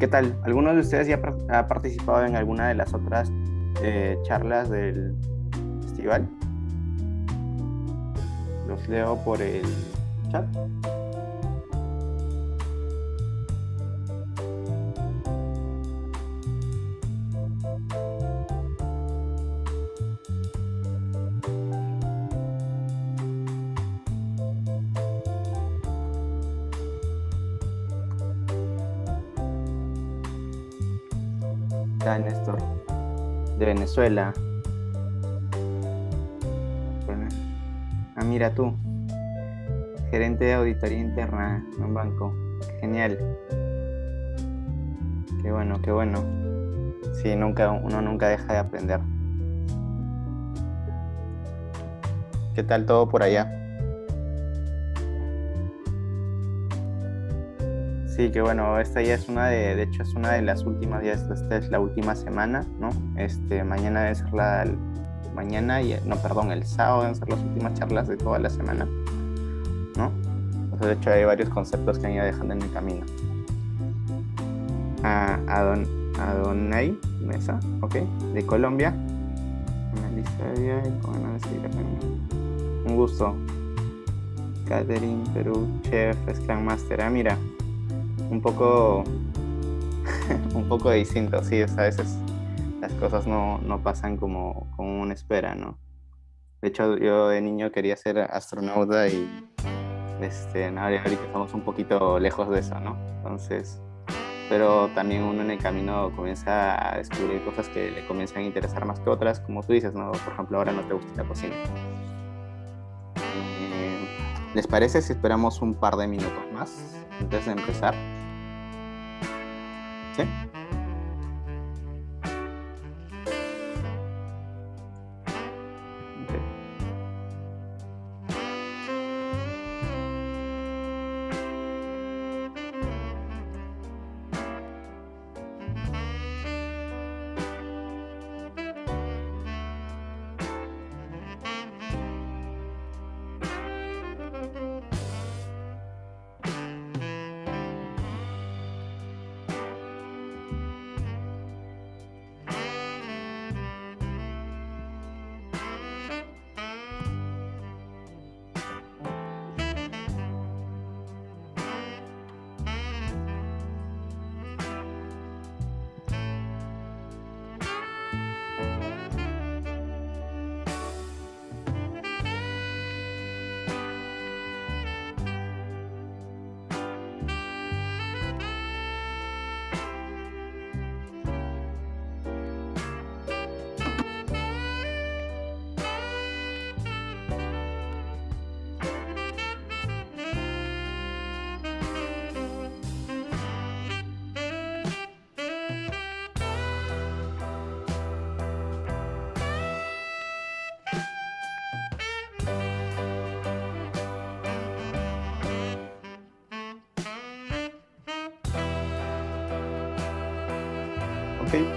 ¿Qué tal? ¿Alguno de ustedes ya ha participado en alguna de las otras eh, charlas del festival? Los leo por el chat. Venezuela. Ah, mira tú. Gerente de auditoría interna en un banco. Genial. Qué bueno, qué bueno. Sí, nunca, uno nunca deja de aprender. ¿Qué tal todo por allá? que bueno, esta ya es una de, de hecho es una de las últimas, ya esta es la última semana, ¿no? Este, mañana debe ser la, mañana, y, no, perdón, el sábado deben ser las últimas charlas de toda la semana, ¿no? Entonces, de hecho hay varios conceptos que han ido dejando en el camino. A, Adonai Mesa, ok, de Colombia. Un gusto. Catherine Perú, chef, Scrum Master. Ah, mira, un poco, un poco distinto, sí, a veces las cosas no, no pasan como, como uno espera, ¿no? De hecho, yo de niño quería ser astronauta y este, nada, ahorita estamos un poquito lejos de eso, ¿no? Entonces, pero también uno en el camino comienza a descubrir cosas que le comienzan a interesar más que otras, como tú dices, ¿no? Por ejemplo, ahora no te gusta la cocina. Eh, ¿Les parece si esperamos un par de minutos más antes de empezar? ¿sí?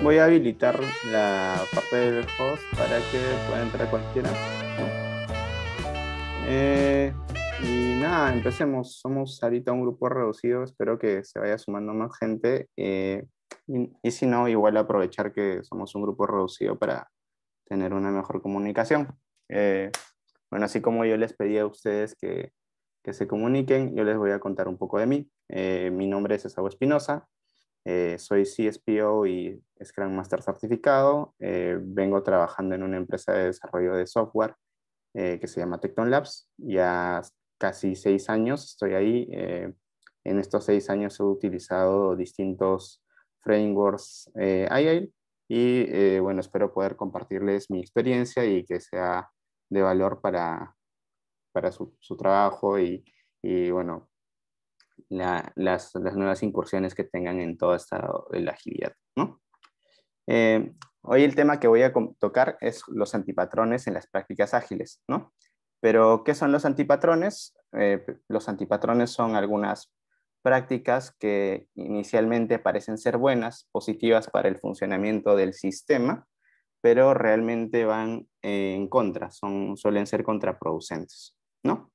voy a habilitar la parte del post para que pueda entrar cualquiera. Eh, y nada, empecemos. Somos ahorita un grupo reducido, espero que se vaya sumando más gente. Eh, y, si no, igual aprovechar que somos un grupo reducido para tener una mejor comunicación. Eh, bueno, así como yo les pedí a ustedes que, que, se comuniquen, yo les voy a contar un poco de mí. mi nombre es Esaú Espinosa, eh, soy CSPO y Scrum Master certificado. Eh, vengo trabajando en una empresa de desarrollo de software eh, que se llama Tecton Labs. Ya casi seis años estoy ahí. en estos seis años he utilizado distintos frameworks AI y bueno, espero poder compartirles mi experiencia y que sea de valor para, para su, su trabajo y, y bueno, las, nuevas incursiones que tengan en toda esta agilidad. ¿no? Eh, hoy el tema que voy a tocar es los antipatrones en las prácticas ágiles. ¿no? Pero, ¿qué son los antipatrones? Eh, los antipatrones son algunas prácticas que inicialmente parecen ser buenas, positivas para el funcionamiento del sistema, pero realmente van eh, en contra, son, suelen ser contraproducentes, ¿no?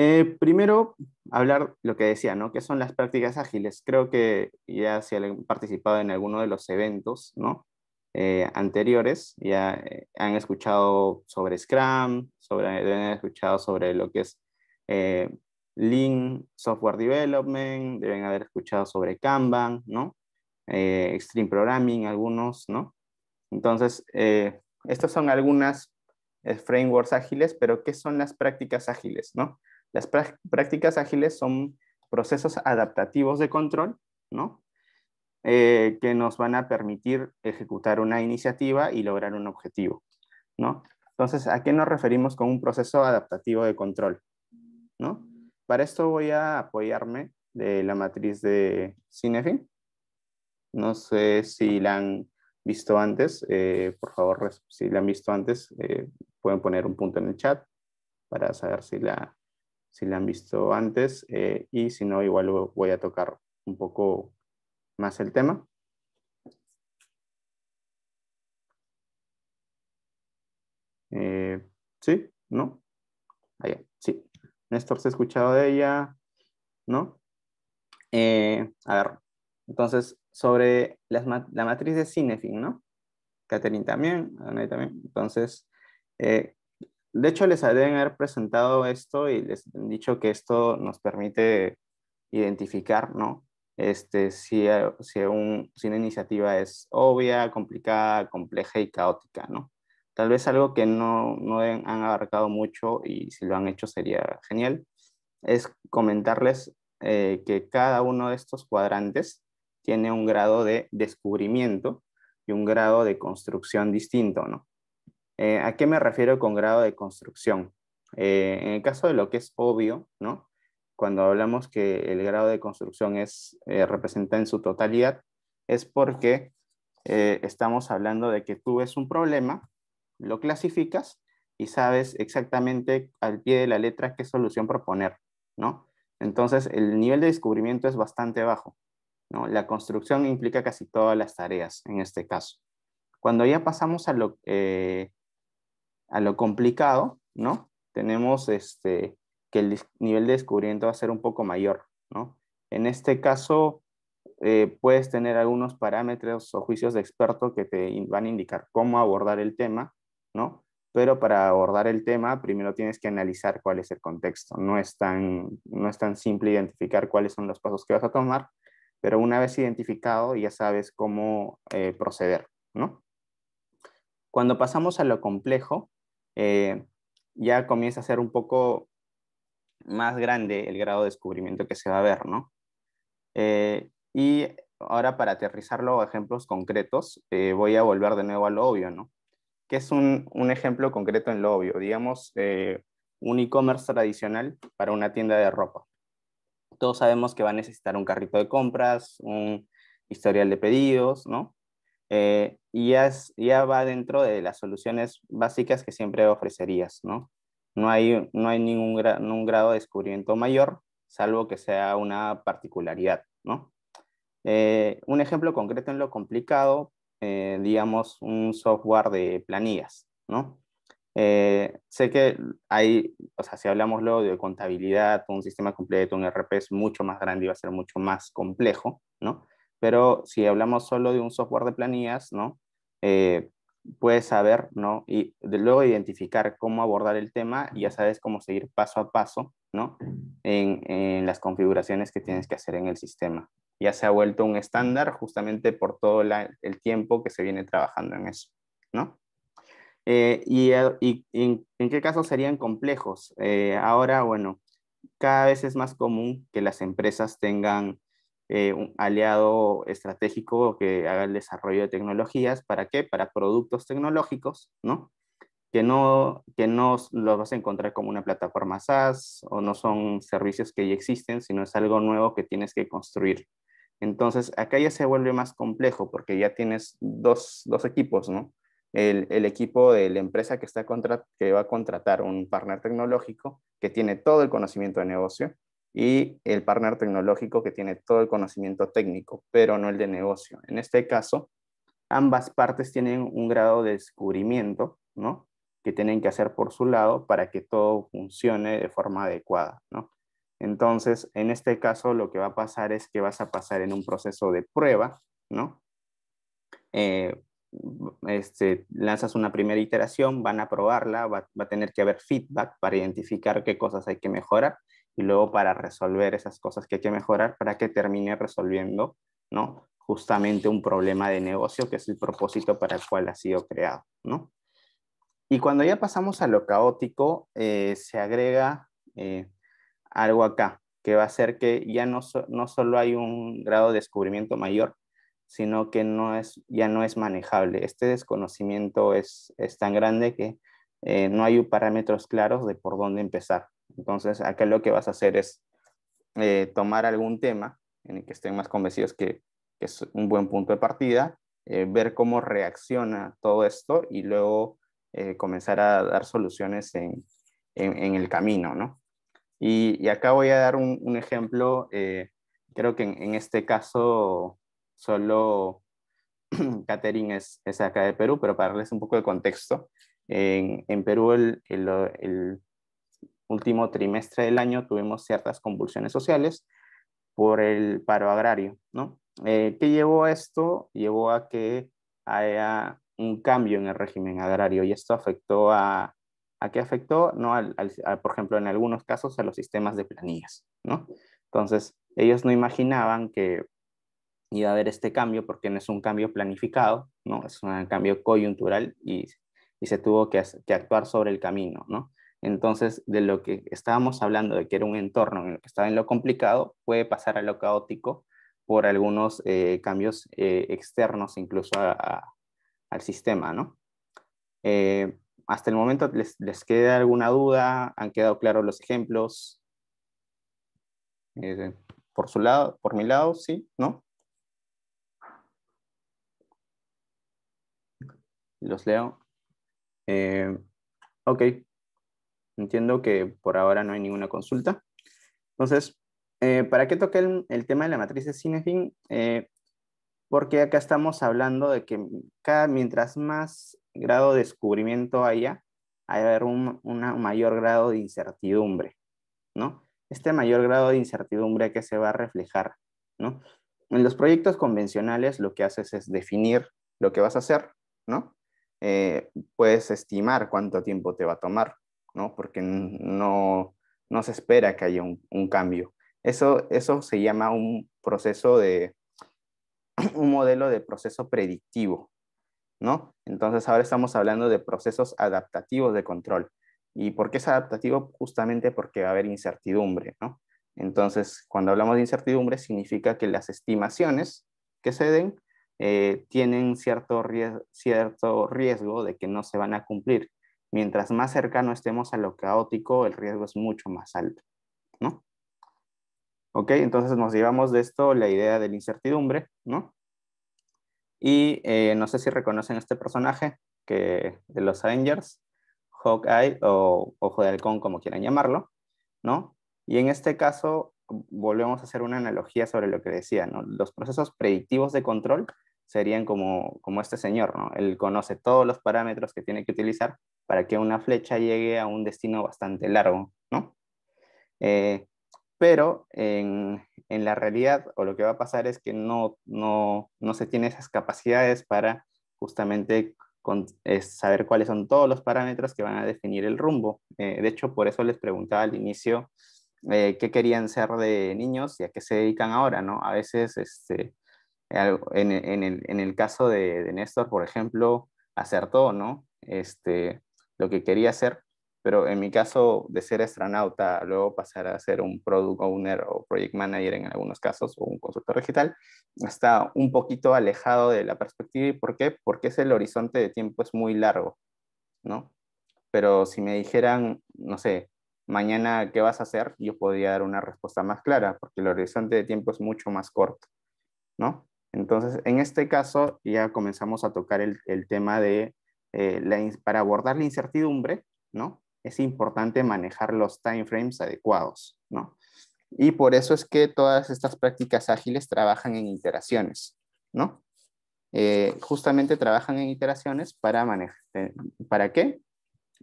Eh, primero, hablar lo que decía, ¿no? ¿Qué son las prácticas ágiles? Creo que ya si han participado en alguno de los eventos, ¿no? Eh, anteriores, ya eh, han escuchado sobre Scrum, deben haber escuchado sobre lo que es Lean Software Development, deben haber escuchado sobre Kanban, ¿no? Extreme Programming, algunos, ¿no? Entonces, estos son algunas frameworks ágiles, pero ¿qué son las prácticas ágiles, no? Las prácticas ágiles son procesos adaptativos de control, ¿no? Eh, que nos van a permitir ejecutar una iniciativa y lograr un objetivo, ¿no? Entonces, ¿a qué nos referimos con un proceso adaptativo de control? ¿No? Para esto voy a apoyarme de la matriz de Cinefin. No sé si la han visto antes, eh, por favor, si la han visto antes, eh, pueden poner un punto en el chat para saber si la, si la han visto antes eh, y si no, igual voy a tocar un poco más el tema. Eh, ¿Sí? ¿No? Allá, sí. Néstor se ha escuchado de ella, ¿no? Eh, a ver, entonces, sobre la matriz de Cinefin, ¿no? Catherine también, Anay también. Entonces, eh, de hecho, les deben haber presentado esto y les han dicho que esto nos permite identificar, ¿no? Este, si, eh, si, un, una iniciativa es obvia, complicada, compleja y caótica, ¿no? Tal vez algo que no, han abarcado mucho y si lo han hecho sería genial, es comentarles eh, que cada uno de estos cuadrantes tiene un grado de descubrimiento y un grado de construcción distinto, ¿no? Eh, ¿A qué me refiero con grado de construcción? Eh, en el caso de lo que es obvio, ¿no? cuando hablamos que el grado de construcción es, eh, representa en su totalidad, es porque estamos hablando de que tú ves un problema, lo clasificas y sabes exactamente al pie de la letra qué solución proponer, ¿no? Entonces, el nivel de descubrimiento es bastante bajo, ¿no? La construcción implica casi todas las tareas en este caso. Cuando ya pasamos a lo, eh, a lo complicado, ¿no? Tenemos este, que el nivel de descubrimiento va a ser un poco mayor, ¿no? En este caso, eh, puedes tener algunos parámetros o juicios de experto que te van a indicar cómo abordar el tema, ¿no? Pero para abordar el tema, primero tienes que analizar cuál es el contexto. No es tan, no es tan simple identificar cuáles son los pasos que vas a tomar, pero una vez identificado ya sabes cómo eh, proceder, ¿no? Cuando pasamos a lo complejo, eh, ya comienza a ser un poco más grande el grado de descubrimiento que se va a ver, ¿no? Eh, y ahora para aterrizarlo a ejemplos concretos, eh, voy a volver de nuevo al obvio, ¿no? ¿Qué es un, ejemplo concreto en lo obvio? Digamos, un e-commerce tradicional para una tienda de ropa. Todos sabemos que va a necesitar un carrito de compras, un historial de pedidos, ¿no? Eh, y ya, ya, va dentro de las soluciones básicas que siempre ofrecerías, ¿no? No hay, no hay ningún, grado de descubrimiento mayor, salvo que sea una particularidad, ¿no? Eh, un ejemplo concreto en lo complicado, eh, digamos, un software de planillas, ¿no? sé que hay, o sea, si hablamos luego de contabilidad, un sistema completo, un RP es mucho más grande y va a ser mucho más complejo, ¿no? pero si hablamos solo de un software de planillas, ¿no? Eh, puedes saber, ¿no? Y luego identificar cómo abordar el tema y ya sabes cómo seguir paso a paso, ¿no? En, las configuraciones que tienes que hacer en el sistema. Ya se ha vuelto un estándar justamente por todo el tiempo que se viene trabajando en eso, ¿no? Eh, y, eh, en, qué casos serían complejos? ahora, bueno, cada vez es más común que las empresas tengan eh, un aliado estratégico que haga el desarrollo de tecnologías. ¿Para qué? Para productos tecnológicos, ¿no? Que no, que no los vas a encontrar como una plataforma SaaS o no son servicios que ya existen, sino es algo nuevo que tienes que construir. Entonces, acá ya se vuelve más complejo porque ya tienes dos, equipos, ¿no? El, el, equipo de la empresa que, está que va a contratar un partner tecnológico que tiene todo el conocimiento de negocio y el partner tecnológico que tiene todo el conocimiento técnico, pero no el de negocio. En este caso, ambas partes tienen un grado de descubrimiento, ¿no? Que tienen que hacer por su lado para que todo funcione de forma adecuada, Entonces, en este caso, lo que va a pasar es que vas a pasar en un proceso de prueba, ¿no? Eh, este, lanzas una primera iteración, van a probarla, va a tener que haber feedback para identificar qué cosas hay que mejorar y luego para resolver esas cosas que hay que mejorar para que termine resolviendo, ¿no? Justamente un problema de negocio que es el propósito para el cual ha sido creado, Y cuando ya pasamos a lo caótico, eh, se agrega eh, algo acá, que va a ser que ya no, no solo hay un grado de descubrimiento mayor, sino que no es, ya no es manejable. Este desconocimiento es, tan grande que eh, no hay parámetros claros de por dónde empezar. Entonces, acá lo que vas a hacer es eh, tomar algún tema en el que estén más convencidos que, es un buen punto de partida, eh, ver cómo reacciona todo esto y luego eh, comenzar a dar soluciones en, en, el camino, ¿no? Y, acá voy a dar un, ejemplo, creo que en, este caso solo Catherine es, acá de Perú, pero para darles un poco de contexto, en, Perú el, el último trimestre del año tuvimos ciertas convulsiones sociales por el paro agrario, ¿no? Eh, ¿Qué llevó a esto? Llevó a que haya un cambio en el régimen agrario y esto afectó a, ¿a qué afectó? No al, por ejemplo, en algunos casos a los sistemas de planillas, ¿no? Entonces, ellos no imaginaban que iba a haber este cambio porque no es un cambio planificado, ¿no? Es un cambio coyuntural y, y se tuvo que, que actuar sobre el camino, ¿no? Entonces, de lo que estábamos hablando, de que era un entorno en el que estaba en lo complicado, puede pasar a lo caótico por algunos eh, cambios eh, externos incluso al sistema, ¿no? Eh, hasta el momento les, les, queda alguna duda, han quedado claros los ejemplos. por su lado, por mi lado, sí, ¿no? Los leo. ok, Entiendo que por ahora no hay ninguna consulta. Entonces, eh, ¿para qué toqué el, tema de la matriz de Sinefin? Eh, porque acá estamos hablando de que cada, mientras más grado de descubrimiento haya, hay haber un, mayor grado de incertidumbre, ¿no? Este mayor grado de incertidumbre que se va a reflejar, ¿no? En los proyectos convencionales lo que haces es definir lo que vas a hacer, ¿no? Eh, puedes estimar cuánto tiempo te va a tomar, ¿no? Porque no, se espera que haya un, cambio. Eso, eso se llama un proceso de, un modelo de proceso predictivo, ¿no? Entonces ahora estamos hablando de procesos adaptativos de control. ¿Y por qué es adaptativo? Justamente porque va a haber incertidumbre, Entonces, cuando hablamos de incertidumbre, significa que las estimaciones que se den eh, tienen cierto cierto riesgo de que no se van a cumplir. Mientras más cercano estemos a lo caótico, el riesgo es mucho más alto, ¿no? Ok, entonces nos llevamos de esto la idea de la incertidumbre, ¿no? Y eh, no sé si reconocen este personaje que, de los Avengers, Hawkeye o Ojo de Halcón, como quieran llamarlo, ¿no? Y en este caso volvemos a hacer una analogía sobre lo que decía, ¿no? Los procesos predictivos de control serían como, como este señor, ¿no? Él conoce todos los parámetros que tiene que utilizar para que una flecha llegue a un destino bastante largo, ¿no? Eh, pero en, en, la realidad, o lo que va a pasar es que no, no, no se tiene esas capacidades para justamente eh, saber cuáles son todos los parámetros que van a definir el rumbo. Eh, de hecho, por eso les preguntaba al inicio qué querían ser de niños y a qué se dedican ahora, ¿no? A veces, este, en, en, el, en el, caso de, de, Néstor, por ejemplo, acertó, ¿no? Este, lo que quería hacer, pero en mi caso de ser astronauta, luego pasar a ser un product owner o project manager en algunos casos, o un consultor digital, está un poquito alejado de la perspectiva. ¿Y por qué? Porque es el horizonte de tiempo es muy largo, ¿no? Pero si me dijeran, no sé, mañana qué vas a hacer, yo podría dar una respuesta más clara, porque el horizonte de tiempo es mucho más corto, ¿no? Entonces, en este caso ya comenzamos a tocar el, tema de, eh, para abordar la incertidumbre, ¿no? Es importante manejar los timeframes adecuados, ¿no? Y por eso es que todas estas prácticas ágiles trabajan en iteraciones, ¿no? Eh, justamente trabajan en iteraciones para manejar, eh, ¿para qué?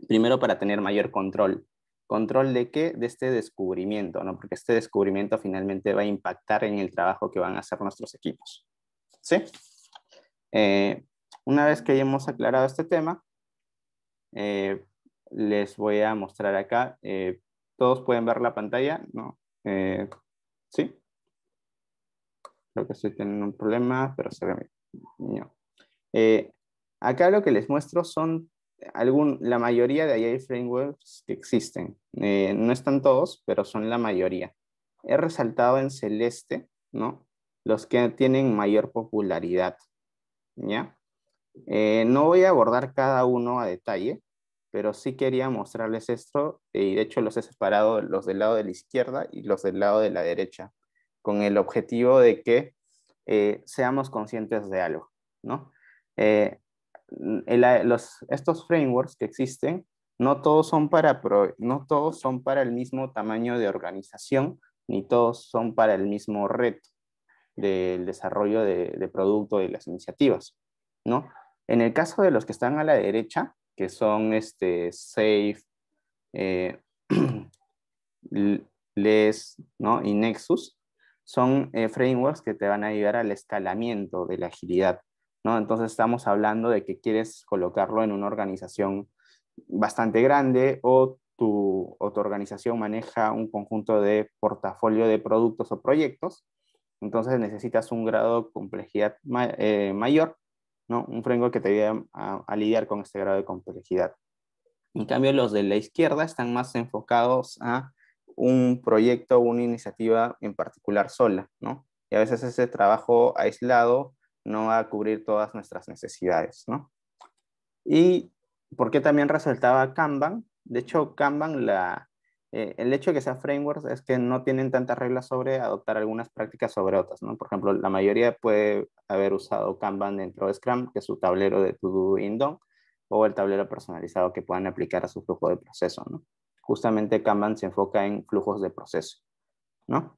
Primero para tener mayor control. ¿Control de qué? De este descubrimiento, ¿no? Porque este descubrimiento finalmente va a impactar en el trabajo que van a hacer nuestros equipos. ¿sí? Eh, una vez que hayamos aclarado este tema, eh, les voy a mostrar acá. Eh, ¿Todos pueden ver la pantalla? ¿No? ¿Sí? Creo que estoy teniendo un problema, pero se ve acá lo que les muestro son algún, la mayoría de AI frameworks que existen. no están todos, pero son la mayoría. He resaltado en celeste, ¿no? los que tienen mayor popularidad. ¿ya? Eh, no voy a abordar cada uno a detalle, pero sí quería mostrarles esto eh, y de hecho los he separado los del lado de la izquierda y los del lado de la derecha, con el objetivo de que eh, seamos conscientes de algo. ¿no? los, estos frameworks que existen, no todos, son para no todos son para el mismo tamaño de organización, ni todos son para el mismo reto del desarrollo de, producto y las iniciativas, ¿no? En el caso de los que están a la derecha, que son este, Safe, eh, LES y Nexus, son eh, frameworks que te van a ayudar al escalamiento de la agilidad. Entonces estamos hablando de que quieres colocarlo en una organización bastante grande o tu, o tu organización maneja un conjunto de portafolio de productos o proyectos entonces necesitas un grado de complejidad eh, mayor, ¿no? Un framework que te ayude a, lidiar con este grado de complejidad. En cambio, los de la izquierda están más enfocados a un proyecto o una iniciativa en particular sola, ¿no? Y a veces ese trabajo aislado no va a cubrir todas nuestras necesidades, ¿no? Y por qué también resaltaba Kanban. De hecho, Kanban, la, eh, el hecho de que sea frameworks es que no tienen tantas reglas sobre adoptar algunas prácticas sobre otras, ¿no? Por ejemplo, la mayoría puede haber usado Kanban dentro de Scrum, que es su tablero de to-do in o el tablero personalizado que puedan aplicar a su flujo de proceso, ¿no? Justamente Kanban se enfoca en flujos de proceso, ¿no?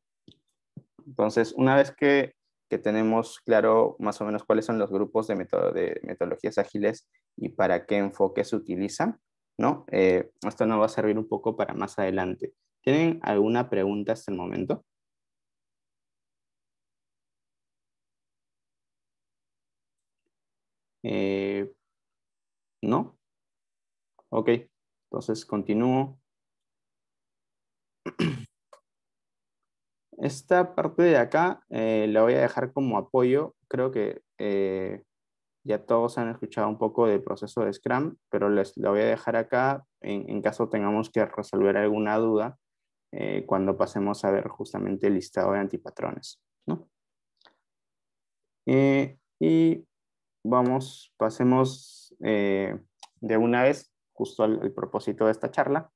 Entonces, una vez que, tenemos claro más o menos cuáles son los grupos de, de metodologías ágiles y para qué enfoque se utilizan, ¿no? Eh, esto nos va a servir un poco para más adelante. ¿Tienen alguna pregunta hasta el momento? Eh, ¿No? Ok, entonces continúo. Esta parte de acá eh, la voy a dejar como apoyo. Creo que ya todos han escuchado un poco del proceso de Scrum, pero les lo voy a dejar acá en, caso tengamos que resolver alguna duda eh, cuando pasemos a ver justamente el listado de antipatrones. ¿no? Eh, y vamos, pasemos eh, de una vez justo al, propósito de esta charla.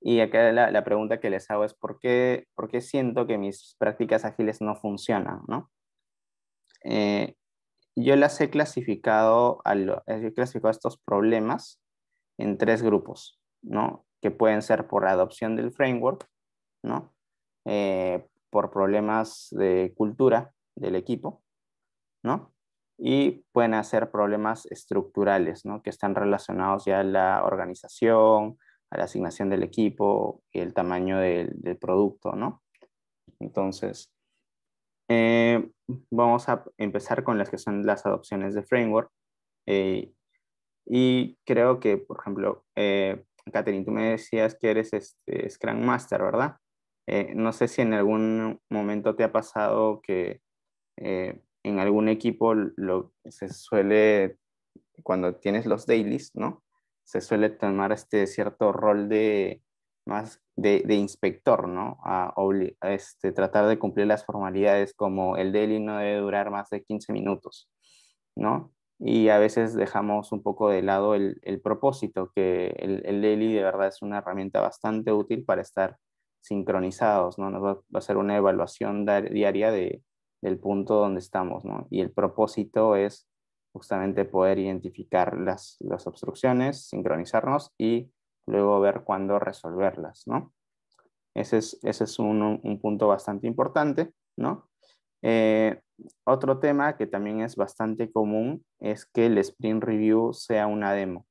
Y acá la, pregunta que les hago es, ¿por qué, ¿por qué, siento que mis prácticas ágiles no funcionan? ¿no? yo las he clasificado, a eh, he clasificado estos problemas en tres grupos, ¿no? Que pueden ser por adopción del framework, ¿no? Eh, por problemas de cultura del equipo, ¿no? Y pueden hacer problemas estructurales, ¿no? Que están relacionados ya a la organización, a la asignación del equipo y el tamaño del, del producto, ¿no? Entonces, eh, vamos a empezar con las que son las adopciones de framework. Eh, y creo que, por ejemplo, eh, tú me decías que eres este Scrum Master, ¿verdad? Eh, no sé si en algún momento te ha pasado que en algún equipo lo, se suele, cuando tienes los dailies, ¿no? Se suele tomar este cierto rol de, más de, inspector, ¿no? A este, tratar de cumplir las formalidades como el deli no debe durar más de 15 minutos, ¿no? Y a veces dejamos un poco de lado el, propósito, que el, el, de verdad es una herramienta bastante útil para estar sincronizados, ¿no? Nos va, a ser una evaluación diaria de, del punto donde estamos, ¿no? Y el propósito es justamente poder identificar las, las obstrucciones, sincronizarnos y luego ver cuándo resolverlas, ¿no? Ese es, ese es un, un, punto bastante importante, ¿no? Eh, otro tema que también es bastante común es que el sprint review sea una demo.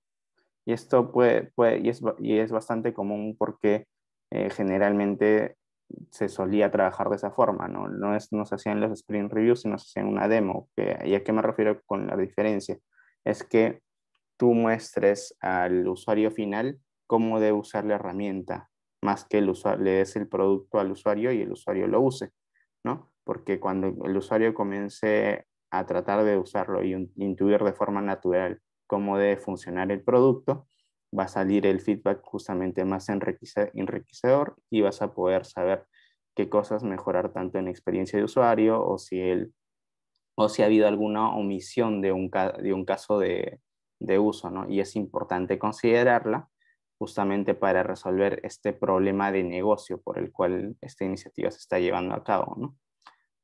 Y esto puede, puede y, es, y es bastante común porque eh, generalmente se solía trabajar de esa forma, ¿no? No, es, no se hacían los sprint reviews, sino se hacían una demo. Que, a qué me refiero con la diferencia? Es que tú muestres al usuario final cómo debe usar la herramienta, más que el le des el producto al usuario y el usuario lo use, ¿no? Porque cuando el usuario comience a tratar de usarlo y intuir de forma natural cómo debe funcionar el producto, va a salir el feedback justamente más enriquecedor y vas a poder saber qué cosas mejorar tanto en experiencia de usuario o si, él o si ha habido alguna omisión de un, de un caso de, de uso, ¿no? Y es importante considerarla justamente para resolver este problema de negocio por el cual esta iniciativa se está llevando a cabo. ¿no?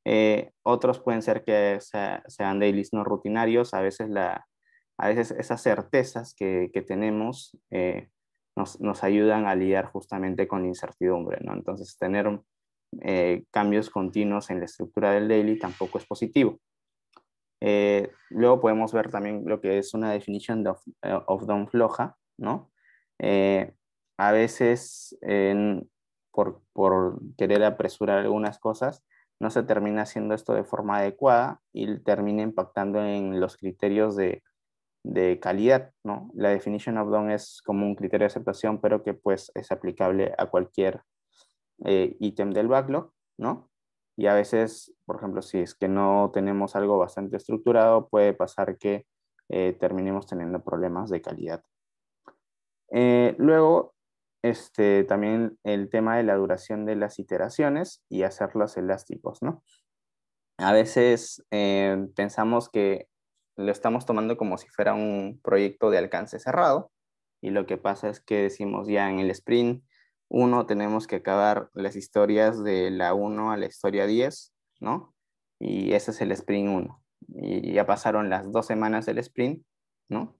Eh, otros pueden ser que sean dailies no rutinarios, a veces, la, a veces esas certezas que, tenemos eh, nos, nos, ayudan a lidiar justamente con incertidumbre. ¿no? Entonces, tener eh, cambios continuos en la estructura del daily tampoco es positivo. luego podemos ver también lo que es una definición de of don floja, ¿no? Eh, a veces, por, querer apresurar algunas cosas, no se termina haciendo esto de forma adecuada y termina impactando en los criterios de, calidad, ¿no? La definition of done es como un criterio de aceptación, pero que pues es aplicable a cualquier eh, ítem del backlog, ¿no? Y a veces, por ejemplo, si es que no tenemos algo bastante estructurado, puede pasar que eh, terminemos teniendo problemas de calidad eh, luego, este, también el tema de la duración de las iteraciones y hacerlos elásticos, ¿no? A veces eh, pensamos que lo estamos tomando como si fuera un proyecto de alcance cerrado y lo que pasa es que decimos ya en el sprint 1 tenemos que acabar las historias de la 1 a la historia 10, ¿no? Y ese es el sprint 1. Y ya pasaron las dos semanas del sprint, ¿no?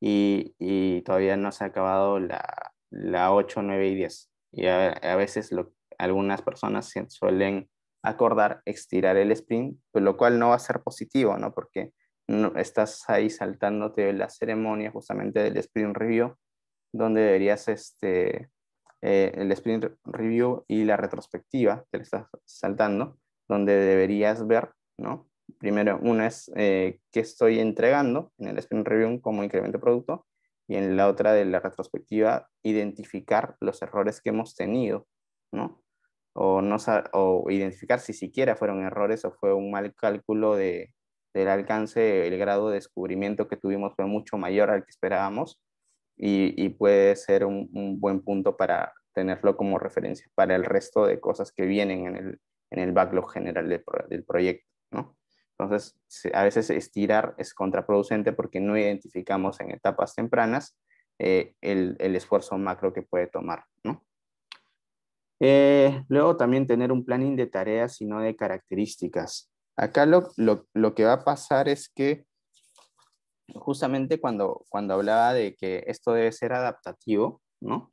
y, todavía no se ha acabado la, la 8, 9 y 10. Y a, veces lo, algunas personas suelen acordar estirar el sprint, pues, lo cual no va a ser positivo, ¿no? Porque no, estás ahí saltándote la ceremonia justamente del sprint review, donde deberías este, eh, el sprint review y la retrospectiva, te la estás saltando, donde deberías ver, ¿no? Primero, una es eh, qué estoy entregando en el sprint review como incremento de producto y en la otra de la retrospectiva, identificar los errores que hemos tenido, ¿no? O, no, o identificar si siquiera fueron errores o fue un mal cálculo de, del alcance, el grado de descubrimiento que tuvimos fue mucho mayor al que esperábamos y, y puede ser un, un, buen punto para tenerlo como referencia para el resto de cosas que vienen en el, en el backlog general del, del proyecto, ¿no? Entonces, a veces estirar es contraproducente porque no identificamos en etapas tempranas eh, el, esfuerzo macro que puede tomar. Eh, luego también tener un planning de tareas y no de características. Acá lo, que va a pasar es que justamente cuando, cuando hablaba de que esto debe ser adaptativo, ¿no?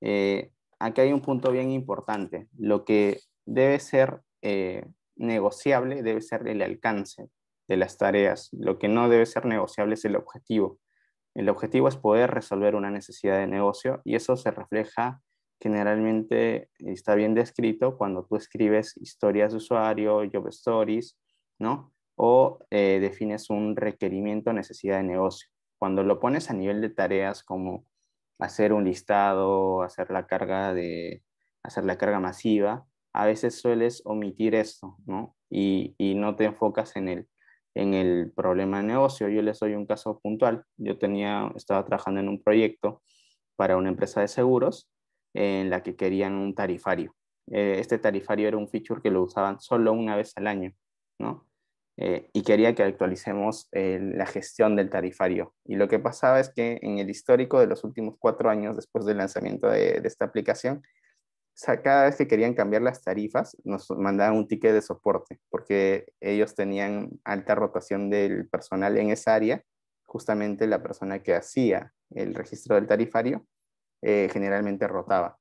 Eh, aquí hay un punto bien importante. Lo que debe ser negociable debe ser el alcance de las tareas. Lo que no debe ser negociable es el objetivo. El objetivo es poder resolver una necesidad de negocio y eso se refleja generalmente, está bien descrito cuando tú escribes historias de usuario, job stories, ¿no? O eh, defines un requerimiento, necesidad de negocio. Cuando lo pones a nivel de tareas como hacer un listado, hacer la carga de hacer la carga masiva, a veces sueles omitir esto, ¿no? Y, no te enfocas en el, en el problema de negocio. Yo les doy un caso puntual. Yo tenía, estaba trabajando en un proyecto para una empresa de seguros en la que querían un tarifario. Eh, este tarifario era un feature que lo usaban solo una vez al año, ¿no? Eh, y quería que actualicemos la gestión del tarifario. Y lo que pasaba es que en el histórico de los últimos cuatro años después del lanzamiento de esta aplicación, cada vez que querían cambiar las tarifas, nos mandaban un ticket de soporte, porque ellos tenían alta rotación del personal en esa área. Justamente la persona que hacía el registro del tarifario eh, generalmente rotaba.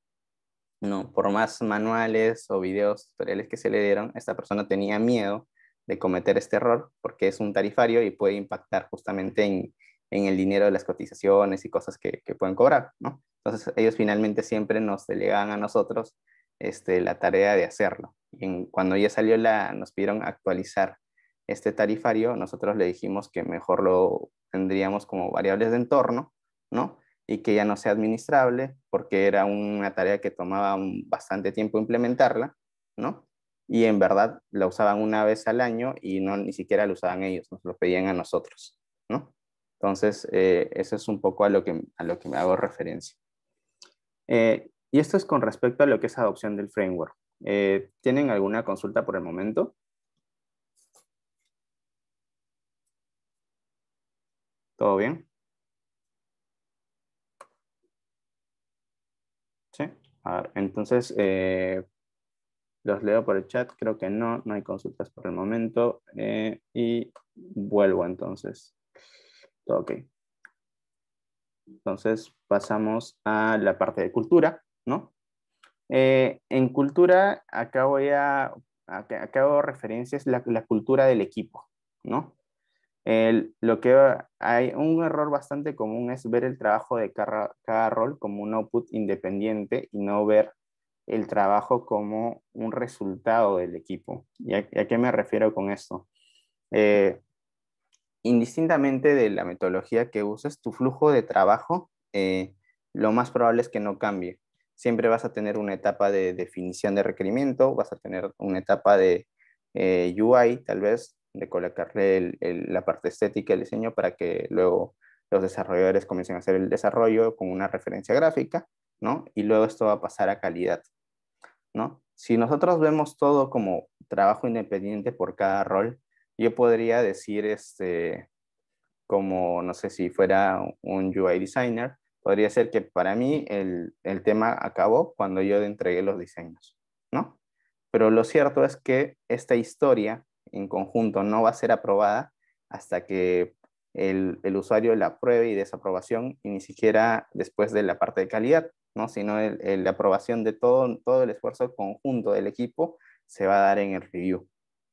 No, por más manuales o videos, tutoriales que se le dieron, esta persona tenía miedo de cometer este error porque es un tarifario y puede impactar justamente en, en el dinero de las cotizaciones y cosas que, pueden cobrar, ¿no? Entonces ellos finalmente siempre nos delegaban a nosotros este, la tarea de hacerlo. Y cuando ya salió la, nos pidieron actualizar este tarifario, nosotros le dijimos que mejor lo tendríamos como variables de entorno, ¿no? Y que ya no sea administrable, porque era una tarea que tomaba bastante tiempo implementarla, ¿no? Y en verdad la usaban una vez al año y no ni siquiera la usaban ellos, nos lo pedían a nosotros, ¿no? Entonces, eh, eso es un poco a lo que, a lo que me hago referencia. Eh, y esto es con respecto a lo que es adopción del framework. Eh, ¿Tienen alguna consulta por el momento? ¿Todo bien? Sí. entonces, los leo por el chat. Creo que no, no hay consultas por el momento. y vuelvo entonces ok. Entonces pasamos a la parte de cultura, ¿no? Eh, en cultura, acá voy a, acá hago referencias la, la cultura del equipo, ¿no? lo que hay un error bastante común es ver el trabajo de cada, rol como un output independiente y no ver el trabajo como un resultado del equipo. ¿Y a, qué me refiero con esto? Eh, indistintamente de la metodología que uses, tu flujo de trabajo eh, lo más probable es que no cambie. Siempre vas a tener una etapa de definición de requerimiento, vas a tener una etapa de eh, UI, tal vez, de colocarle la parte estética, el diseño, para que luego los desarrolladores comiencen a hacer el desarrollo con una referencia gráfica, ¿no? Y luego esto va a pasar a calidad, ¿no? Si nosotros vemos todo como trabajo independiente por cada rol, yo podría decir, este, como no sé si fuera un UI designer, podría ser que para mí el, tema acabó cuando yo entregué los diseños, ¿no? Pero lo cierto es que esta historia en conjunto no va a ser aprobada hasta que el, el usuario la apruebe y desaprobación, y ni siquiera después de la parte de calidad, ¿no? sino la aprobación de todo, todo el esfuerzo conjunto del equipo se va a dar en el review.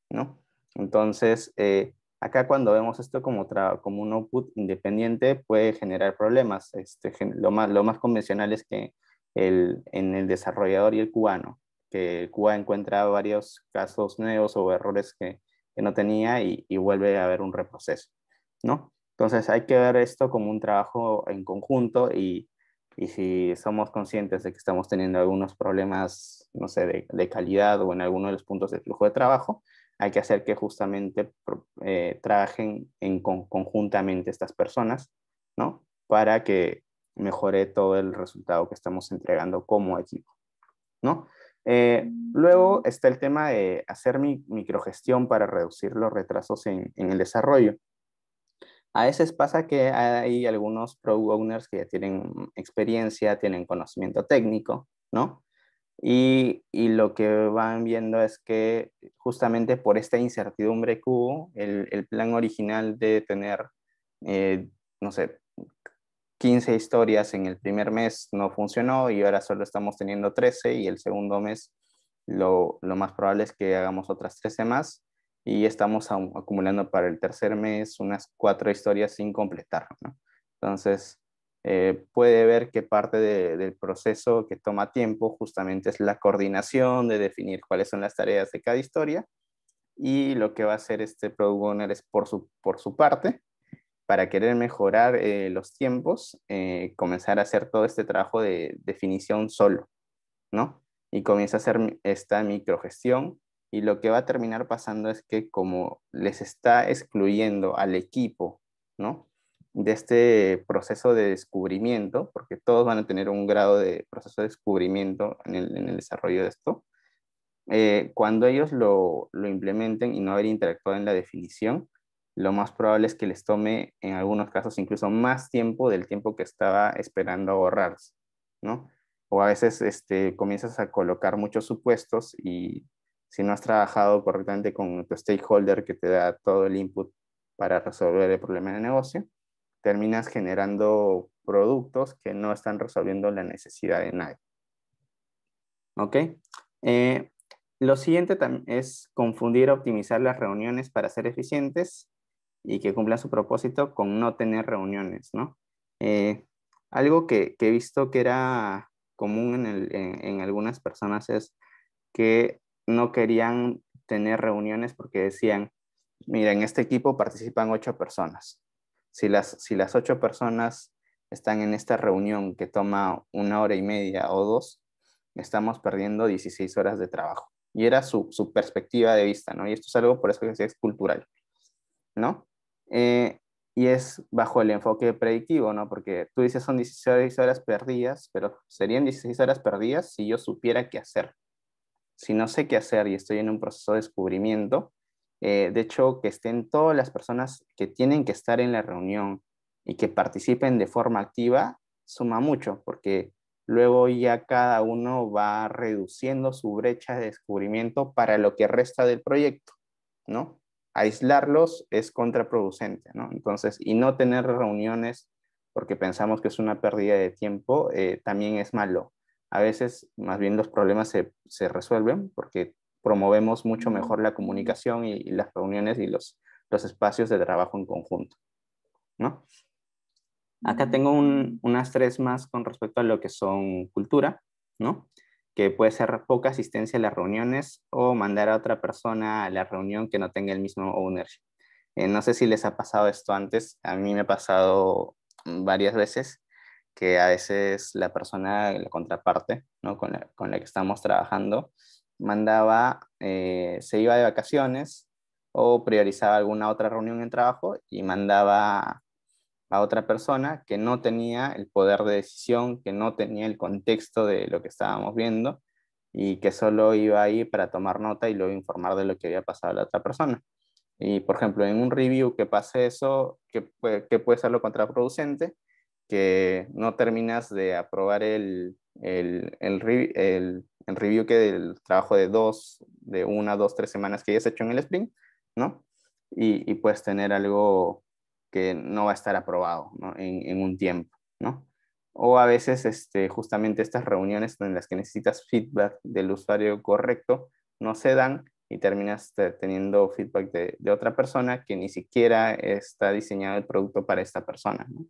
¿no? Entonces, eh, acá cuando vemos esto como, como un output independiente puede generar problemas. Este, lo, más, lo más convencional es que el, en el desarrollador y el cubano, que el Cuba encuentra varios casos nuevos o errores que, que no tenía y, y, vuelve a haber un reproceso, ¿no? Entonces hay que ver esto como un trabajo en conjunto y, y si somos conscientes de que estamos teniendo algunos problemas, no sé, de, de calidad o en alguno de los puntos de flujo de trabajo, hay que hacer que justamente eh, trabajen en conjuntamente estas personas, ¿no? Para que mejore todo el resultado que estamos entregando como equipo, ¿no? Eh, mm, luego está el tema de hacer microgestión para reducir los retrasos en, el desarrollo. A veces pasa que hay algunos product owners que ya tienen experiencia, tienen conocimiento técnico, ¿no? Y, lo que van viendo es que justamente por esta incertidumbre que hubo, el, plan original de tener, eh, no sé, 15 historias en el primer mes no funcionó y ahora solo estamos teniendo 13 y el segundo mes lo, más probable es que hagamos otras 13 más y estamos acumulando para el tercer mes unas cuatro historias sin completar. Entonces, eh, puede ver que parte del proceso que toma tiempo justamente es la coordinación de definir cuáles son las tareas de cada historia y lo que va a hacer este product owner es por su, por su parte para querer mejorar eh, los tiempos, eh, comenzar a hacer todo este trabajo de definición solo, ¿no? Y comienza a hacer esta microgestión y lo que va a terminar pasando es que como les está excluyendo al equipo, ¿no? de este proceso de descubrimiento, porque todos van a tener un grado de proceso de descubrimiento en el, desarrollo de esto, eh, cuando ellos lo, implementen y no haber interactuado en la definición, lo más probable es que les tome en algunos casos incluso más tiempo del tiempo que estaba esperando ahorrarse, ¿no? O a veces este, comienzas a colocar muchos supuestos y si no has trabajado correctamente con tu stakeholder que te da todo el input para resolver el problema de negocio, terminas generando productos que no están resolviendo la necesidad de nadie. ¿Ok? Eh, lo siguiente es confundir optimizar las reuniones para ser eficientes y que cumplan su propósito con no tener reuniones, ¿no? Eh, algo que, he visto que era común en algunas personas es que no querían tener reuniones porque decían, mira, en este equipo participan ocho personas si las, las ocho personas están en esta reunión que toma una hora y media o dos, estamos perdiendo 16 horas de trabajo. Y era su, perspectiva de vista, ¿no? Y esto es algo por eso que decía, es cultural, ¿no? Eh, y es bajo el enfoque predictivo, ¿no? Porque tú dices son 16 horas perdidas, pero serían 16 horas perdidas si yo supiera qué hacer. Si no sé qué hacer y estoy en un proceso de descubrimiento, eh, de hecho, que estén todas las personas que tienen que estar en la reunión y que participen de forma activa, suma mucho, porque luego ya cada uno va reduciendo su brecha de descubrimiento para lo que resta del proyecto, ¿no? Aislarlos es contraproducente, ¿no? Entonces, y no tener reuniones porque pensamos que es una pérdida de tiempo, eh, también es malo. A veces, más bien, los problemas se, se resuelven porque promovemos mucho mejor la comunicación y, las reuniones y los, los espacios de trabajo en conjunto. ¿no? Acá tengo un, unas tres más con respecto a lo que son cultura, ¿no? que puede ser poca asistencia a las reuniones o mandar a otra persona a la reunión que no tenga el mismo ownership. Eh, no sé si les ha pasado esto antes, a mí me ha pasado varias veces que a veces la persona, la contraparte ¿no? con, la, con la que estamos trabajando, mandaba, eh, se iba de vacaciones o priorizaba alguna otra reunión en trabajo y mandaba a otra persona que no tenía el poder de decisión, que no tenía el contexto de lo que estábamos viendo y que solo iba ahí para tomar nota y luego informar de lo que había pasado a la otra persona. Y por ejemplo, en un review que pase eso, que, puede ser lo contraproducente, que no terminas de aprobar el, el, el, el en review que del trabajo de dos, de una, dos, tres semanas que hayas hecho en el sprint, ¿no? Y, puedes tener algo que no va a estar aprobado en, un tiempo, ¿no? O a veces este, justamente estas reuniones en las que necesitas feedback del usuario correcto no se dan y terminas teniendo feedback de, de otra persona que ni siquiera está diseñado el producto para esta persona, ¿no?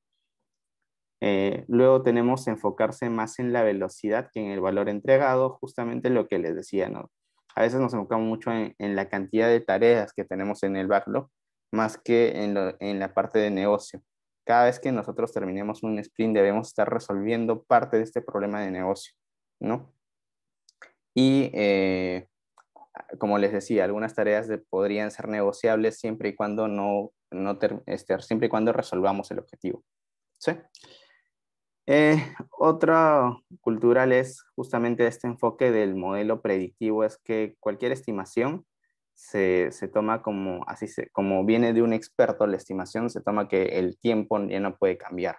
Eh, luego tenemos enfocarse más en la velocidad que en el valor entregado, justamente lo que les decía, ¿no? A veces nos enfocamos mucho en, la cantidad de tareas que tenemos en el backlog, más que en, en la parte de negocio. Cada vez que nosotros terminemos un sprint debemos estar resolviendo parte de este problema de negocio, ¿no? Y eh, como les decía, algunas tareas podrían ser negociables siempre y cuando no, no este, siempre y cuando resolvamos el objetivo. ¿Sí? Eh, otra cultural es justamente este enfoque del modelo predictivo, es que cualquier estimación se, se toma como, así como viene de un experto la estimación, se toma que el tiempo ya no puede cambiar.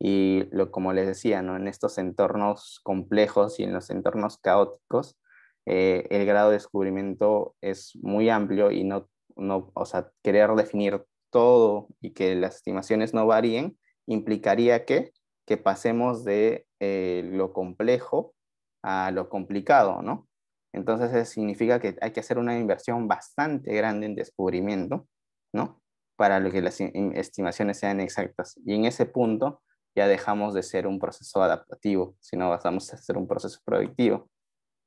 Y lo, como les decía, ¿no? en estos entornos complejos y en los entornos caóticos, eh, el grado de descubrimiento es muy amplio y no, no, o sea, querer definir todo y que las estimaciones no varíen implicaría que que pasemos de eh, lo complejo a lo complicado, ¿no? Entonces eso significa que hay que hacer una inversión bastante grande en descubrimiento, ¿no? Para que las e-, em, estimaciones sean exactas. Y en ese punto ya dejamos de ser un proceso adaptativo, sino pasamos a ser un proceso productivo.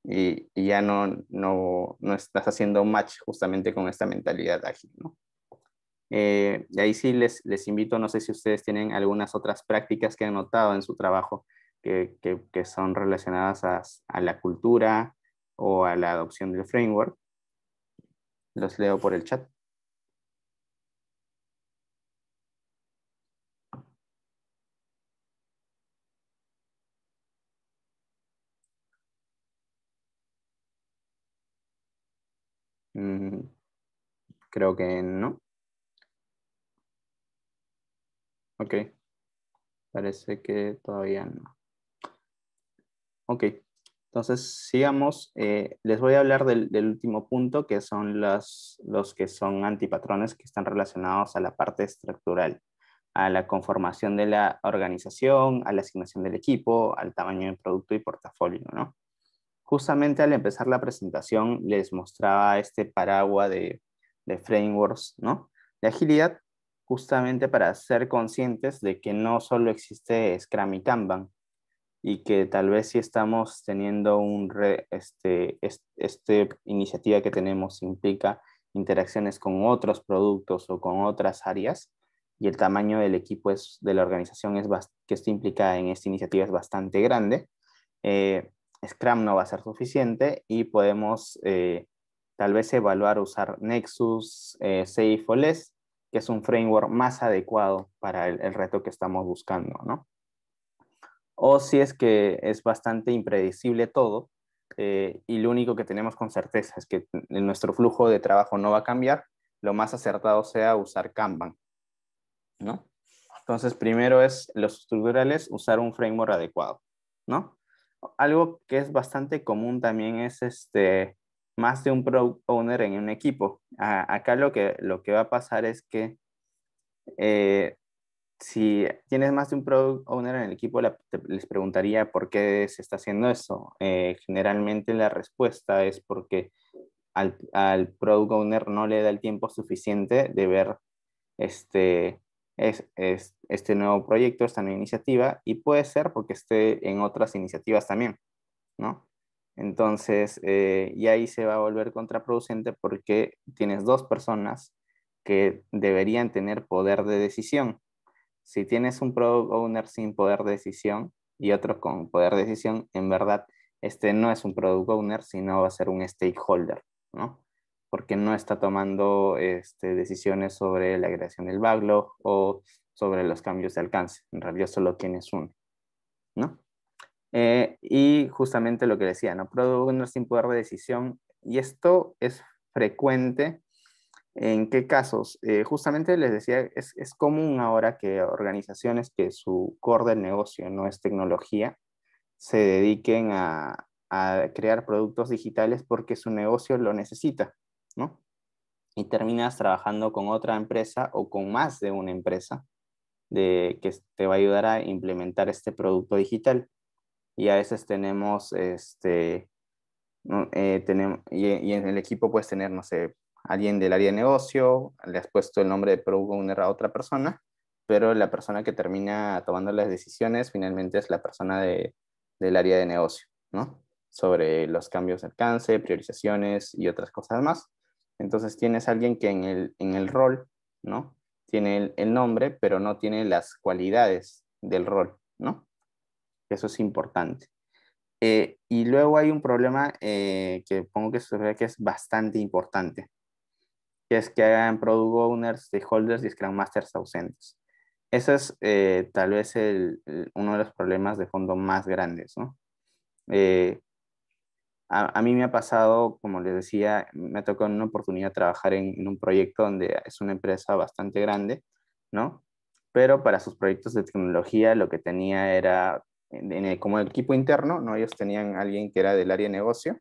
Y, ya no, no, estás haciendo match justamente con esta mentalidad ágil, ¿no? de eh, ahí sí les, invito, no sé si ustedes tienen algunas otras prácticas que han notado en su trabajo que, son relacionadas a, la cultura o a la adopción del framework. Los leo por el chat. Mm, creo que no. Ok. Parece que todavía no. Ok. Entonces, sigamos. Eh, les voy a hablar del, último punto, que son las, los que son antipatrones que están relacionados a la parte estructural, a la conformación de la organización, a la asignación del equipo, al tamaño del producto y portafolio. Justamente al empezar la presentación les mostraba este paraguas de, frameworks ¿no? de agilidad justamente para ser conscientes de que no solo existe Scrum y Kanban y que tal vez si estamos teniendo un este, este, iniciativa que tenemos implica interacciones con otros productos o con otras áreas y el tamaño del equipo de la organización es que está implicada en esta iniciativa es bastante grande, eh, Scrum no va a ser suficiente y podemos eh, tal vez evaluar usar Nexus, eh, Safe que es un framework más adecuado para el, reto que estamos buscando, ¿no? O si es que es bastante impredecible todo eh, y lo único que tenemos con certeza es que nuestro flujo de trabajo no va a cambiar, lo más acertado sea usar Kanban, ¿no? Entonces, primero es los estructurales, usar un framework adecuado, ¿no? Algo que es bastante común también es este, más de un product owner en un equipo. acá lo que, lo que va a pasar es que eh, si tienes más de un product owner en el equipo, les preguntaría por qué se está haciendo eso. Eh, generalmente la respuesta es porque al, product owner no le da el tiempo suficiente de ver este, es, es, este nuevo proyecto, esta nueva iniciativa, y puede ser porque esté en otras iniciativas también, ¿no? Entonces, eh, y ahí se va a volver contraproducente porque tienes dos personas que deberían tener poder de decisión. Si tienes un product owner sin poder de decisión y otro con poder de decisión, en verdad, este no es un product owner, sino va a ser un stakeholder, ¿no? Porque no está tomando este, decisiones sobre la creación del backlog o sobre los cambios de alcance. En realidad, solo tienes uno, ¿no? Eh, y justamente lo que decía, ¿no? Productos sin poder de decisión. Y esto es frecuente. ¿En qué casos? Eh, justamente les decía, es, común ahora que organizaciones que su core del negocio no es tecnología, se dediquen a, crear productos digitales porque su negocio lo necesita, ¿no? Y terminas trabajando con otra empresa o con más de una empresa de, que te va a ayudar a implementar este producto digital y a veces tenemos, este, eh, tenemos y, en el equipo puedes tener, no sé, alguien del área de negocio, le has puesto el nombre de Product Owner a otra persona, pero la persona que termina tomando las decisiones finalmente es la persona del área de negocio, ¿no? Sobre los cambios de alcance, priorizaciones y otras cosas más. Entonces tienes alguien que en el, rol, ¿no? Tiene el nombre, pero no tiene las cualidades del rol, ¿no? Eso es importante. Eh, y luego hay un problema eh, que pongo que que es bastante importante, que es que hagan product owners, stakeholders y Scrum Masters ausentes. Ese es eh, tal vez uno de los problemas de fondo más grandes. ¿no? a, mí me ha pasado, como les decía, me ha tocado una oportunidad trabajar en, en un proyecto donde es una empresa bastante grande, ¿no? pero para sus proyectos de tecnología lo que tenía era como el equipo interno, ¿no? ellos tenían alguien que era del área de negocio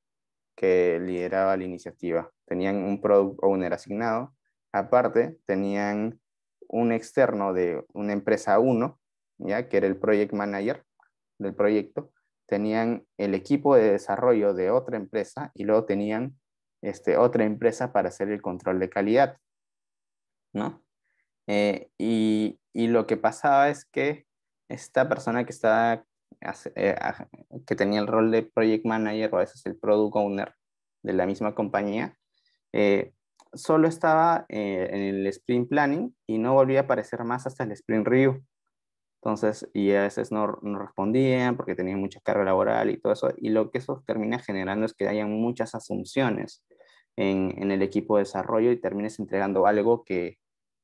que lideraba la iniciativa. Tenían un product owner asignado. Aparte, tenían un externo de una empresa uno, ¿ya? que era el project manager del proyecto. Tenían el equipo de desarrollo de otra empresa y luego tenían este, otra empresa para hacer el control de calidad. ¿no? Eh, y, y lo que pasaba es que esta persona que estaba eh, que tenía el rol de project manager o a veces el product owner de la misma compañía, eh, solo estaba eh, en el sprint planning y no volvía a aparecer más hasta el sprint review. Entonces, y a veces no, respondían porque tenían mucha carga laboral y todo eso. Y lo que eso termina generando es que hayan muchas asunciones en el equipo de desarrollo y termines entregando algo que,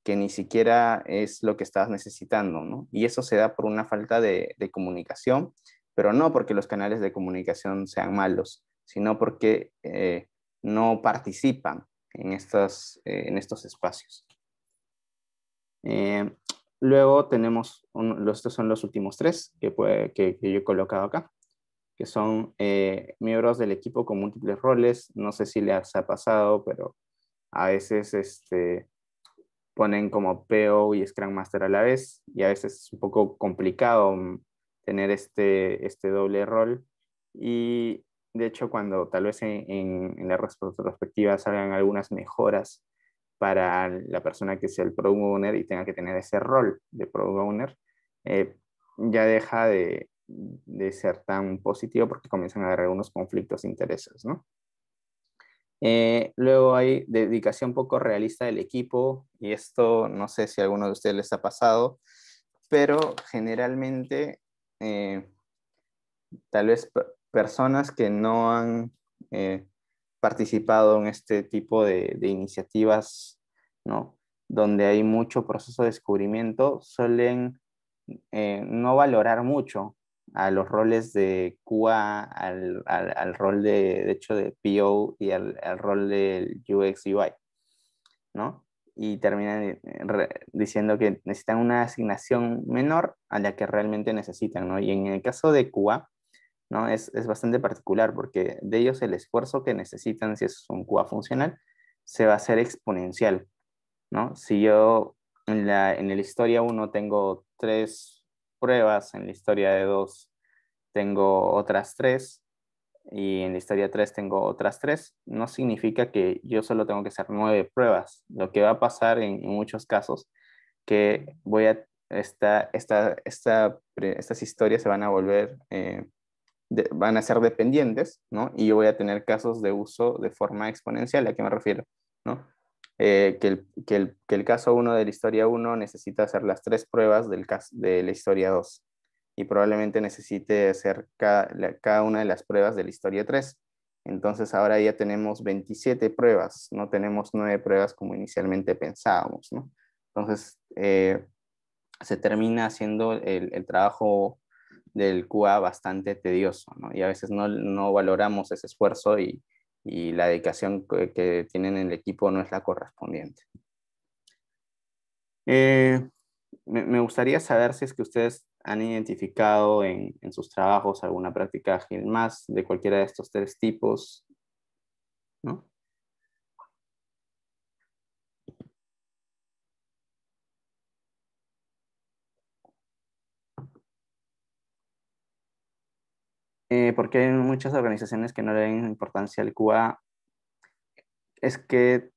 que ni siquiera es lo que estás necesitando, ¿no? Y eso se da por una falta de, comunicación, pero no porque los canales de comunicación sean malos, sino porque eh, no participan en, estas, eh, en estos espacios. Eh, luego tenemos, estos son los últimos tres que, que yo he colocado acá, que son miembros del equipo con múltiples roles. No sé si les ha pasado, pero a veces este, ponen como PO y Scrum Master a la vez y a veces es un poco complicado mm, tener este, este, doble rol. Y de hecho, cuando tal vez en, la retrospectiva salgan algunas mejoras para la persona que sea el Product Owner y tenga que tener ese rol de Product Owner, eh, ya deja de, ser tan positivo porque comienzan a haber algunos conflictos de intereses, ¿no? Eh, luego hay dedicación poco realista del equipo, y esto no sé si a alguno de ustedes les ha pasado, pero generalmente eh, tal vez personas que no han eh, participado en este tipo de, iniciativas, donde hay mucho proceso de descubrimiento, suelen no valorar mucho a los roles de QA, al, rol de, de, hecho de PO y al, rol del UX UI, ¿no? Y terminan eh, diciendo que necesitan una asignación menor a la que realmente necesitan, ¿no? Y en el caso de QA, ¿no? Es, bastante particular porque de ellos el esfuerzo que necesitan, si es un QA funcional, se va a hacer exponencial, ¿no? Si yo en, la, en la historia 1 tengo tres pruebas, en la historia de dos tengo otras tres y en la historia tres tengo otras tres, no significa que yo solo tengo que hacer nueve pruebas. Lo que va a pasar en, muchos casos, que voy a, esta, estas historias se van a volver, eh, van a ser dependientes, ¿no? Y yo voy a tener casos de uso de forma exponencial, ¿a qué me refiero? ¿No? Eh, que, el, que, el, que, el, caso 1 de la historia 1 necesita hacer las tres pruebas del caso, de la historia 2 y probablemente necesite hacer cada, cada una de las pruebas de la historia 3. Entonces ahora ya tenemos 27 pruebas, no tenemos 9 pruebas como inicialmente pensábamos. Entonces eh, se termina haciendo el, el, trabajo del QA bastante tedioso y a veces no, no valoramos ese esfuerzo y, y la dedicación que, tienen en el equipo no es la correspondiente. Eh, me, gustaría saber si es que ustedes han identificado en, en sus trabajos alguna práctica ágil más de cualquiera de estos tres tipos, ¿no? Eh, porque hay muchas organizaciones que no le dan importancia al QA, es que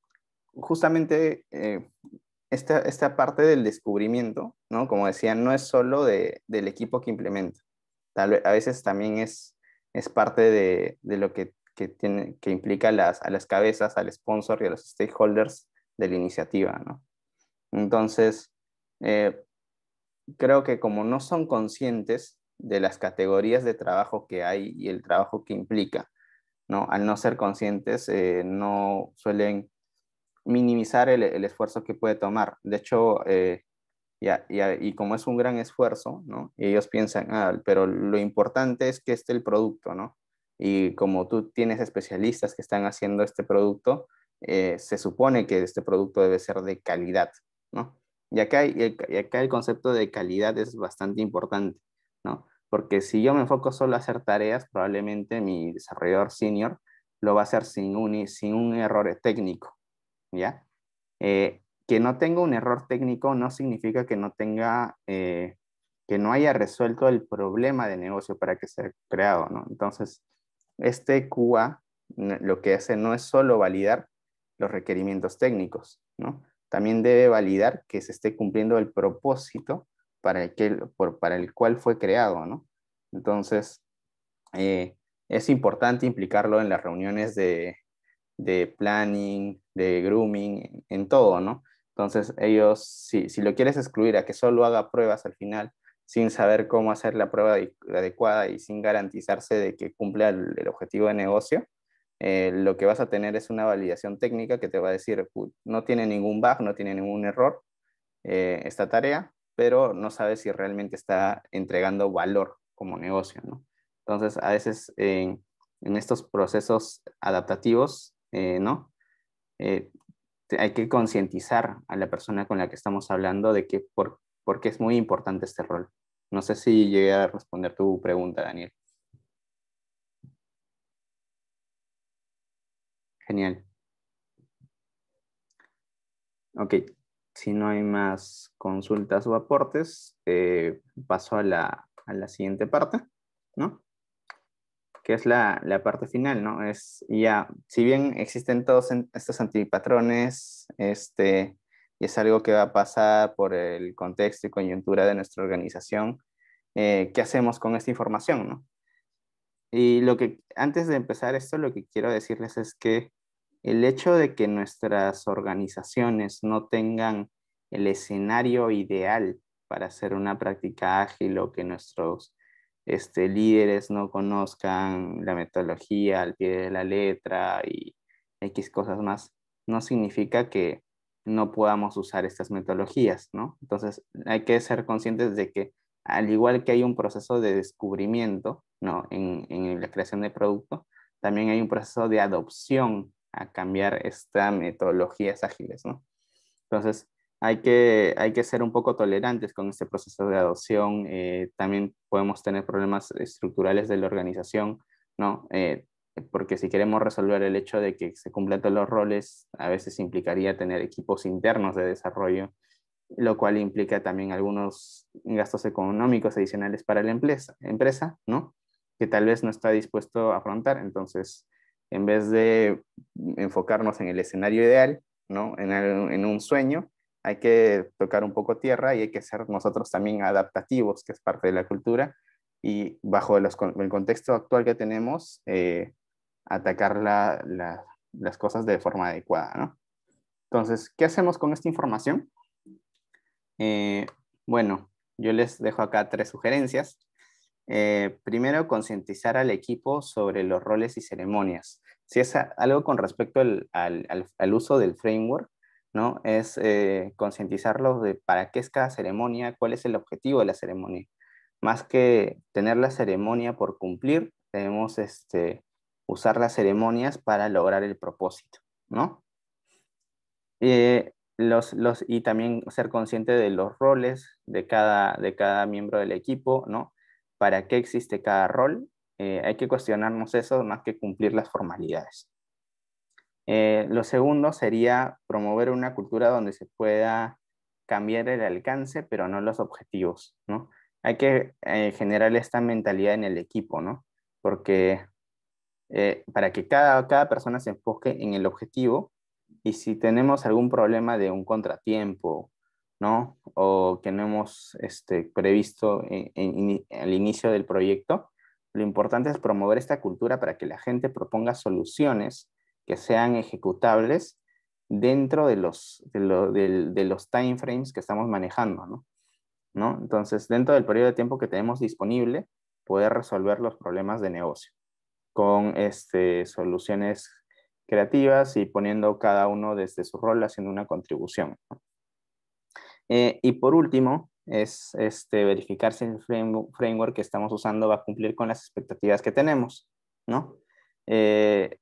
justamente eh, esta, parte del descubrimiento, ¿no? Como decía, no es solo de, del equipo que implementa. a veces también es, es parte de, de lo que, que, tiene, que implica las, a las cabezas, al sponsor y a los stakeholders de la iniciativa, ¿no? Entonces, eh, creo que como no son conscientes de las categorías de trabajo que hay y el trabajo que implica. ¿no? Al no ser conscientes, eh, no suelen minimizar el, esfuerzo que puede tomar. De hecho, eh, y, como es un gran esfuerzo, ¿no? ellos piensan, ah, pero lo importante es que esté el producto, ¿no? Y como tú tienes especialistas que están haciendo este producto, eh, se supone que este producto debe ser de calidad, ¿no? Y acá, y acá el concepto de calidad es bastante importante. Porque si yo me enfoco solo a hacer tareas, probablemente mi desarrollador senior lo va a hacer sin un, error técnico, ¿ya? Eh, que no tenga un error técnico no significa que no tenga, eh, que no haya resuelto el problema de negocio para que sea creado, Entonces, este QA lo que hace no es solo validar los requerimientos técnicos, También debe validar que se esté cumpliendo el propósito para el, que, por, para el cual fue creado, ¿no? Entonces, eh, es importante implicarlo en las reuniones de, de planning, de grooming, en todo, ¿no? Entonces, ellos, si, si, lo quieres excluir a que solo haga pruebas al final, sin saber cómo hacer la prueba adecuada y sin garantizarse de que cumpla el, objetivo de negocio, eh, lo que vas a tener es una validación técnica que te va a decir, no tiene ningún bug, no tiene ningún error eh, esta tarea, pero no sabe si realmente está entregando valor como negocio, Entonces, a veces eh, en estos procesos adaptativos, eh, ¿no? Eh, hay que concientizar a la persona con la que estamos hablando de que por, por qué es muy importante este rol. No sé si llegué a responder tu pregunta, Daniel. Genial. Ok, si no hay más consultas o aportes, eh, paso a la, siguiente parte, ¿no? Que es la, parte final, ¿no? Es ya, si bien existen todos estos antipatrones, este, y es algo que va a pasar por el contexto y coyuntura de nuestra organización, eh, ¿qué hacemos con esta información, no? Y lo que, antes de empezar esto, lo que quiero decirles es que el hecho de que nuestras organizaciones no tengan el escenario ideal para hacer una práctica ágil o que nuestros este, líderes no conozcan la metodología al pie de la letra y X cosas más, no significa que no podamos usar estas metodologías, ¿no? Entonces hay que ser conscientes de que al igual que hay un proceso de descubrimiento, ¿no? En, en la creación de producto, también hay un proceso de adopción a cambiar estas metodologías ágiles, ¿no? Entonces, hay que, hay que ser un poco tolerantes con este proceso de adopción. Eh, también podemos tener problemas estructurales de la organización, ¿no? Eh, porque si queremos resolver el hecho de que se cumplan todos los roles, a veces implicaría tener equipos internos de desarrollo, lo cual implica también algunos gastos económicos adicionales para la empresa, empresa ¿no? Que tal vez no está dispuesto a afrontar. Entonces, en vez de enfocarnos en el escenario ideal, ¿no? en, un sueño, hay que tocar un poco tierra y hay que ser nosotros también adaptativos, que es parte de la cultura, y bajo el contexto actual que tenemos, eh, atacar las cosas de forma adecuada. Entonces, ¿qué hacemos con esta información? Eh, bueno, yo les dejo acá tres sugerencias. Eh, primero, concientizar al equipo sobre los roles y ceremonias. Si es algo con respecto al, uso del framework, ¿no? es eh, concientizarlos de para qué es cada ceremonia, cuál es el objetivo de la ceremonia. Más que tener la ceremonia por cumplir, debemos este, usar las ceremonias para lograr el propósito. ¿no? Eh, los, los, y también ser consciente de los roles de cada miembro del equipo, ¿no? para qué existe cada rol. Eh, hay que cuestionarnos eso más que cumplir las formalidades. Eh, lo segundo sería promover una cultura donde se pueda cambiar el alcance, pero no los objetivos, ¿no? Hay que eh, generar esta mentalidad en el equipo, ¿no? Porque para que cada, cada persona se enfoque en el objetivo y si tenemos algún problema de un contratiempo ¿no? O que no hemos este, previsto en, e, al inicio del proyecto. Lo importante es promover esta cultura para que la gente proponga soluciones que sean ejecutables dentro de los, de, lo, timeframes que estamos manejando, ¿no? Entonces, dentro del periodo de tiempo que tenemos disponible, poder resolver los problemas de negocio con este, soluciones creativas y poniendo cada uno desde su rol haciendo una contribución. ¿no? Eh, y por último, es este, verificar si el framework que estamos usando va a cumplir con las expectativas que tenemos, ¿no? Eh,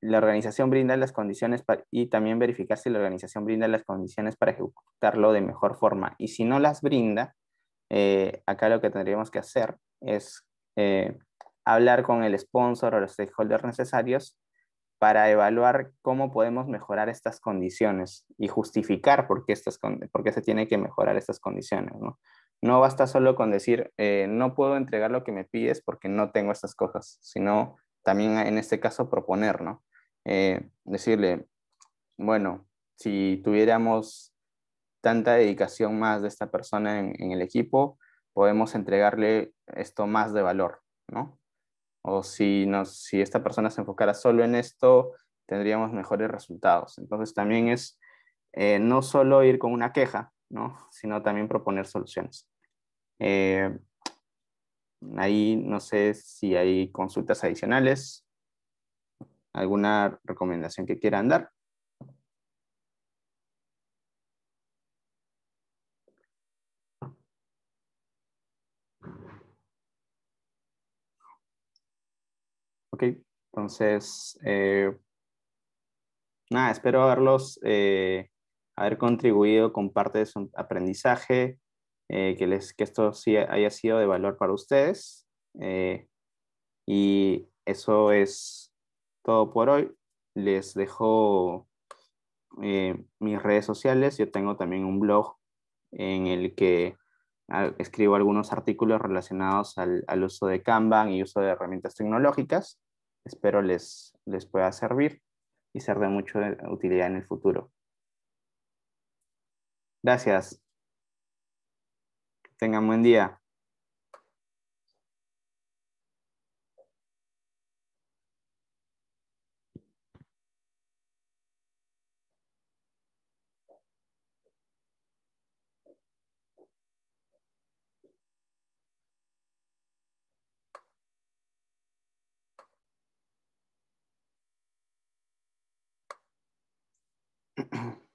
la organización brinda las condiciones y también verificar si la organización brinda las condiciones para ejecutarlo de mejor forma. Y si no las brinda, eh, acá lo que tendríamos que hacer es hablar con el sponsor o los stakeholders necesarios para evaluar cómo podemos mejorar estas condiciones y justificar por qué, estas, se tiene que mejorar estas condiciones. No, no basta solo con decir, eh, no puedo entregar lo que me pides porque no tengo estas cosas, sino también en este caso proponer, ¿no? Eh, decirle, bueno, si tuviéramos tanta dedicación más de esta persona en, en el equipo, podemos entregarle esto más de valor, ¿no? o si, si esta persona se enfocara solo en esto, tendríamos mejores resultados. Entonces también es eh, no solo ir con una queja, sino también proponer soluciones. Eh, ahí no sé si hay consultas adicionales, alguna recomendación que quieran dar. Ok, entonces, eh, nada, espero haberlos, eh, haber contribuido con parte de su aprendizaje, eh, que, esto sí haya sido de valor para ustedes. y eso es todo por hoy. Les dejo mis redes sociales. Yo tengo también un blog en el que ah, escribo algunos artículos relacionados al, al uso de Kanban y uso de herramientas tecnológicas. Espero les, pueda servir y ser de mucha utilidad en el futuro. Gracias. tengan buen día. Mm-hmm.